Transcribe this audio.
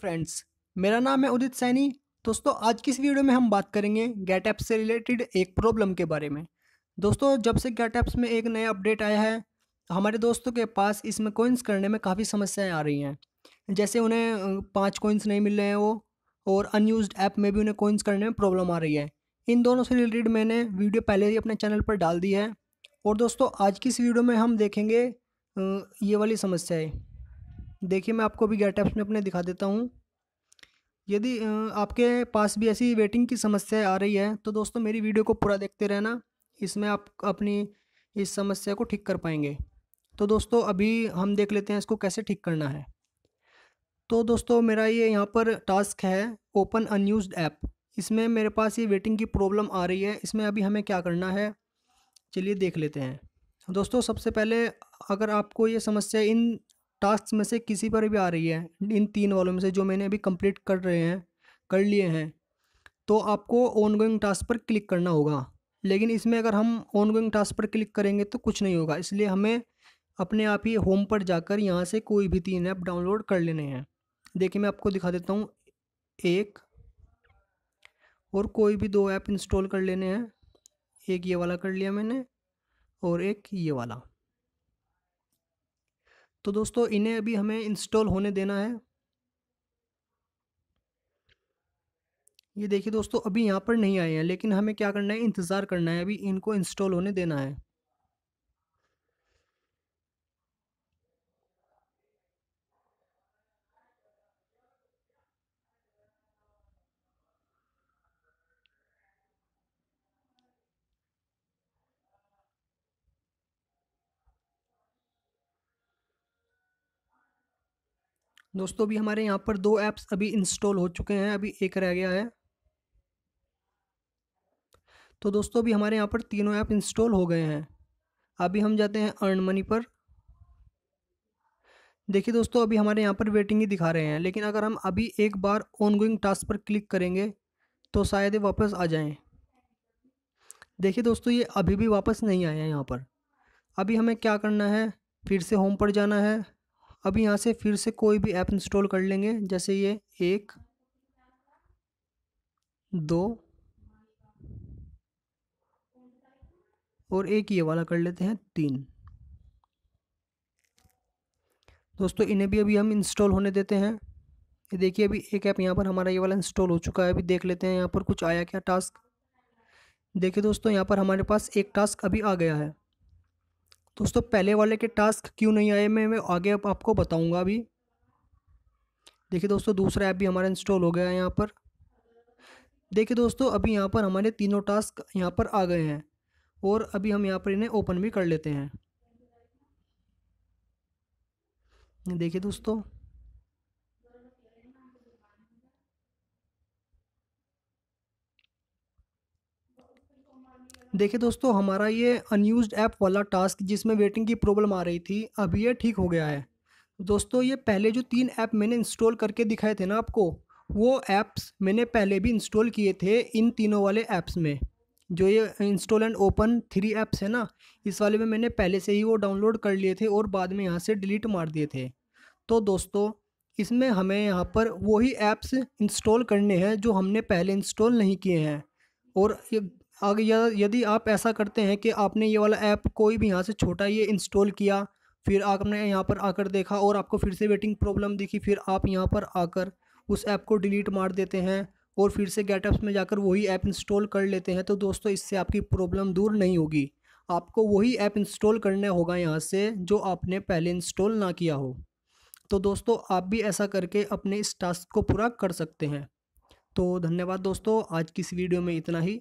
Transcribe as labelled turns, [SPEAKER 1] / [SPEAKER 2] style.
[SPEAKER 1] friends मेरा नाम है उदित सैनी दोस्तों आज की इस वीडियो में हम बात करेंगे गेट ऐप्स से रिलेटेड एक प्रॉब्लम के बारे में दोस्तों जब से गेट ऐप्स में एक नया अपडेट आया है हमारे दोस्तों के पास इसमें कोइंस करने में काफ़ी समस्याएं आ रही हैं जैसे उन्हें पाँच कोइंस नहीं मिल रहे हैं वो और अनयूज ऐप में भी उन्हें कोइंस करने में प्रॉब्लम आ रही है इन दोनों से रिलेटेड मैंने वीडियो पहले ही अपने चैनल पर डाल दी है और दोस्तों आज की इस वीडियो में हम देखेंगे ये वाली समस्याएँ देखिए मैं आपको अभी गेटअप्स में अपने दिखा देता हूँ यदि आपके पास भी ऐसी वेटिंग की समस्या आ रही है तो दोस्तों मेरी वीडियो को पूरा देखते रहना इसमें आप अपनी इस समस्या को ठीक कर पाएंगे तो दोस्तों अभी हम देख लेते हैं इसको कैसे ठीक करना है तो दोस्तों मेरा ये यहाँ पर टास्क है ओपन अनयूज ऐप इसमें मेरे पास ये वेटिंग की प्रॉब्लम आ रही है इसमें अभी हमें क्या करना है चलिए देख लेते हैं दोस्तों सबसे पहले अगर आपको ये समस्या इन टास्क में से किसी पर भी आ रही है इन तीन वालों में से जो मैंने अभी कंप्लीट कर रहे हैं कर लिए हैं तो आपको ऑनगोइंग टास्क पर क्लिक करना होगा लेकिन इसमें अगर हम ऑनगोइंग टास्क पर क्लिक करेंगे तो कुछ नहीं होगा इसलिए हमें अपने आप ही होम पर जाकर यहाँ से कोई भी तीन ऐप डाउनलोड कर लेने हैं देखिए मैं आपको दिखा देता हूँ एक और कोई भी दो ऐप इंस्टॉल कर लेने हैं एक ये वाला कर लिया मैंने और एक ये वाला तो दोस्तों इन्हें अभी हमें इंस्टॉल होने देना है ये देखिए दोस्तों अभी यहाँ पर नहीं आए हैं लेकिन हमें क्या करना है इंतज़ार करना है अभी इनको इंस्टॉल होने देना है दोस्तों अभी हमारे यहाँ पर दो ऐप्स अभी इंस्टॉल हो चुके हैं अभी एक रह गया है तो दोस्तों अभी हमारे यहाँ पर तीनों ऐप इंस्टॉल हो गए हैं अभी हम जाते हैं अर्न मनी पर देखिए दोस्तों अभी हमारे यहाँ पर वेटिंग ही दिखा रहे हैं लेकिन अगर हम अभी एक बार ऑनगोइंग टास्क पर क्लिक करेंगे तो शायद वापस आ जाएं देखिए दोस्तों ये अभी भी वापस नहीं आए हैं यहाँ पर अभी हमें क्या करना है फिर से होम पर जाना है अब यहाँ से फिर से कोई भी ऐप इंस्टॉल कर लेंगे जैसे ये एक दो और एक ये वाला कर लेते हैं तीन दोस्तों इन्हें भी अभी हम इंस्टॉल होने देते हैं ये देखिए अभी एक ऐप यहाँ पर हमारा ये वाला इंस्टॉल हो चुका है अभी देख लेते हैं यहाँ पर कुछ आया क्या टास्क देखिए दोस्तों यहाँ पर हमारे पास एक टास्क अभी आ गया है दोस्तों पहले वाले के टास्क क्यों नहीं आए मैं मैं आगे आप आपको बताऊंगा अभी देखिए दोस्तों दूसरा ऐप भी हमारा इंस्टॉल हो गया है यहाँ पर देखिए दोस्तों अभी यहाँ पर हमारे तीनों टास्क यहाँ पर आ गए हैं और अभी हम यहाँ पर इन्हें ओपन भी कर लेते हैं देखिए दोस्तों देखिए दोस्तों हमारा ये अनयूज ऐप वाला टास्क जिसमें वेटिंग की प्रॉब्लम आ रही थी अभी ये ठीक हो गया है दोस्तों ये पहले जो तीन ऐप मैंने इंस्टॉल करके दिखाए थे ना आपको वो ऐप्स मैंने पहले भी इंस्टॉल किए थे इन तीनों वाले ऐप्स में जो ये install and open three apps है ना इस वाले में मैंने पहले से ही वो डाउनलोड कर लिए थे और बाद में यहाँ से डिलीट मार दिए थे तो दोस्तों इसमें हमें यहाँ पर वही ऐप्स इंस्टॉल करने हैं जो हमने पहले इंस्टॉल नहीं किए हैं और अगर यदि आप ऐसा करते हैं कि आपने ये वाला ऐप कोई भी यहाँ से छोटा ये इंस्टॉल किया फिर आपने यहाँ पर आकर देखा और आपको फिर से वेटिंग प्रॉब्लम दिखी फिर आप यहाँ पर आकर उस ऐप को डिलीट मार देते हैं और फिर से गेटअप्स में जाकर वही ऐप इंस्टॉल कर लेते हैं तो दोस्तों इससे आपकी प्रॉब्लम दूर नहीं होगी आपको वही ऐप इंस्टॉल करना होगा यहाँ से जो आपने पहले इंस्टॉल ना किया हो तो दोस्तों आप भी ऐसा करके अपने इस टास्क को पूरा कर सकते हैं तो धन्यवाद दोस्तों आज की इस वीडियो में इतना ही